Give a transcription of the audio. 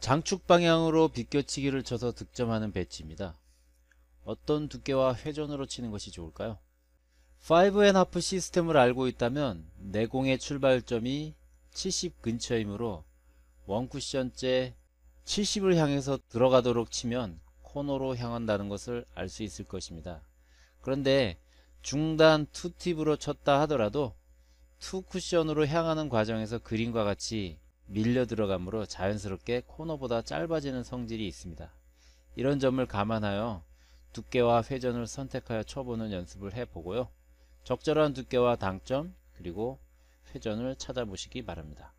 장축 방향으로 빗겨치기를 쳐서 득점하는 배치입니다. 어떤 두께와 회전으로 치는 것이 좋을까요? 5&하프 시스템을 알고 있다면 내공의 출발점이 70 근처이므로 원쿠션째 70을 향해서 들어가도록 치면 코너로 향한다는 것을 알 수 있을 것입니다. 그런데 중단 2팁으로 쳤다 하더라도 2쿠션으로 향하는 과정에서 그림과 같이 밀려 들어감으로 자연스럽게 코너보다 짧아지는 성질이 있습니다. 이런 점을 감안하여 두께와 회전을 선택하여 쳐보는 연습을 해보고요. 적절한 두께와 당점 그리고 회전을 찾아보시기 바랍니다.